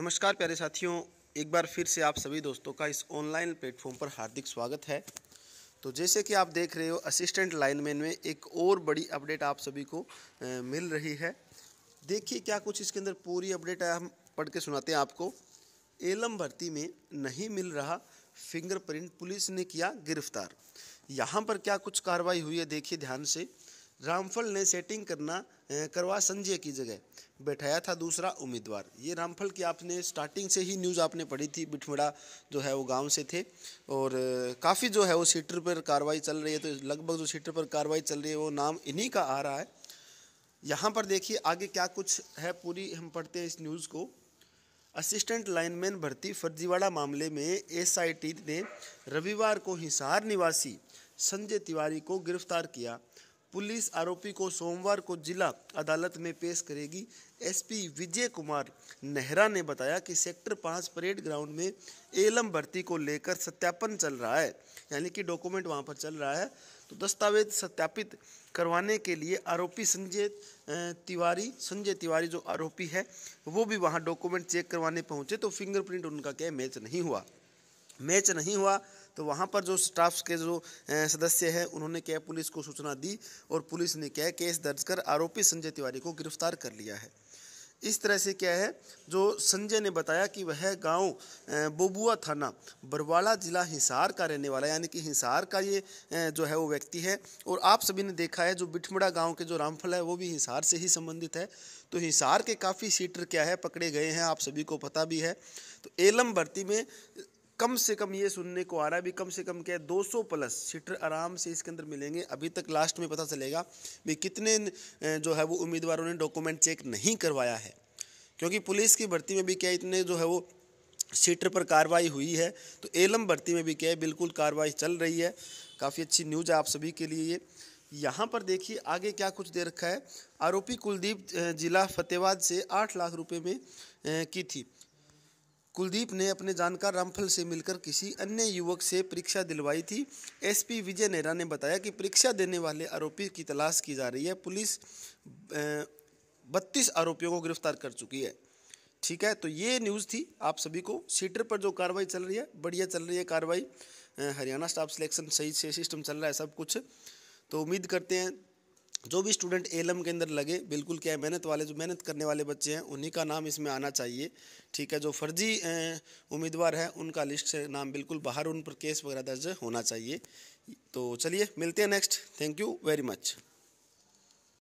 नमस्कार प्यारे साथियों एक बार फिर से आप सभी दोस्तों का इस ऑनलाइन प्लेटफॉर्म पर हार्दिक स्वागत है तो जैसे कि आप देख रहे हो असिस्टेंट लाइनमैन में एक और बड़ी अपडेट आप सभी को ए, मिल रही है देखिए क्या कुछ इसके अंदर पूरी अपडेट है हम पढ़ के सुनाते हैं आपको एलम भर्ती में नहीं मिल रहा फिंगरप्रिंट पुलिस ने किया गिरफ्तार यहाँ पर क्या कुछ कार्रवाई हुई है देखिए ध्यान से रामफल ने सेटिंग करना करवा संजय की जगह बैठाया था दूसरा उम्मीदवार ये रामफल की आपने स्टार्टिंग से ही न्यूज़ आपने पढ़ी थी बिठमड़ा जो है वो गांव से थे और काफ़ी जो है वो सीटर पर कार्रवाई चल रही है तो लगभग जो सीटर पर कार्रवाई चल रही है वो नाम इन्हीं का आ रहा है यहाँ पर देखिए आगे क्या कुछ है पूरी हम पढ़ते हैं इस न्यूज़ को असिस्टेंट लाइनमैन भर्ती फर्जीवाड़ा मामले में एस ने रविवार को हिसार निवासी संजय तिवारी को गिरफ्तार किया पुलिस आरोपी को सोमवार को जिला अदालत में पेश करेगी एसपी विजय कुमार नेहरा ने बताया कि सेक्टर पाँच परेड ग्राउंड में एलम भर्ती को लेकर सत्यापन चल रहा है यानी कि डॉक्यूमेंट वहाँ पर चल रहा है तो दस्तावेज सत्यापित करवाने के लिए आरोपी संजय तिवारी संजय तिवारी जो आरोपी है वो भी वहाँ डॉक्यूमेंट चेक करवाने पहुँचे तो फिंगरप्रिंट उनका क्या मैच नहीं हुआ मैच नहीं हुआ तो वहाँ पर जो स्टाफ के जो सदस्य हैं उन्होंने क्या पुलिस को सूचना दी और पुलिस ने क्या केस दर्ज कर आरोपी संजय तिवारी को गिरफ्तार कर लिया है इस तरह से क्या है जो संजय ने बताया कि वह गांव बोबुआ थाना बरवाला जिला हिसार का रहने वाला यानी कि हिसार का ये जो है वो व्यक्ति है और आप सभी ने देखा है जो बिठमड़ा गांव के जो रामफल है वो भी हिसार से ही संबंधित है तो हिसार के काफ़ी सीटर क्या है पकड़े गए हैं आप सभी को पता भी है तो एलम भर्ती में कम से कम ये सुनने को आ रहा है भी कम से कम क्या है दो प्लस सीटर आराम से इसके अंदर मिलेंगे अभी तक लास्ट में पता चलेगा भी कितने जो है वो उम्मीदवारों ने डॉक्यूमेंट चेक नहीं करवाया है क्योंकि पुलिस की भर्ती में भी क्या इतने जो है वो सीटर पर कार्रवाई हुई है तो एलम भर्ती में भी क्या है बिल्कुल कार्रवाई चल रही है काफ़ी अच्छी न्यूज है आप सभी के लिए ये यहाँ पर देखिए आगे क्या कुछ दे रखा है आरोपी कुलदीप जिला फतेहाबाद से आठ लाख रुपए में की थी कुलदीप ने अपने जानकार रामफल से मिलकर किसी अन्य युवक से परीक्षा दिलवाई थी एसपी विजय नेहरा ने बताया कि परीक्षा देने वाले आरोपी की तलाश की जा रही है पुलिस बत्तीस आरोपियों को गिरफ्तार कर चुकी है ठीक है तो ये न्यूज़ थी आप सभी को सीटर पर जो कार्रवाई चल रही है बढ़िया चल रही है कार्रवाई हरियाणा स्टाफ सिलेक्शन सही से सिस्टम चल रहा है सब कुछ तो उम्मीद करते हैं जो भी स्टूडेंट एलम के अंदर लगे बिल्कुल क्या है मेहनत वाले जो मेहनत करने वाले बच्चे हैं उन्हीं का नाम इसमें आना चाहिए ठीक है जो फर्जी उम्मीदवार है उनका लिस्ट से नाम बिल्कुल बाहर उन पर केस वगैरह दर्ज होना चाहिए तो चलिए मिलते हैं next thank you very much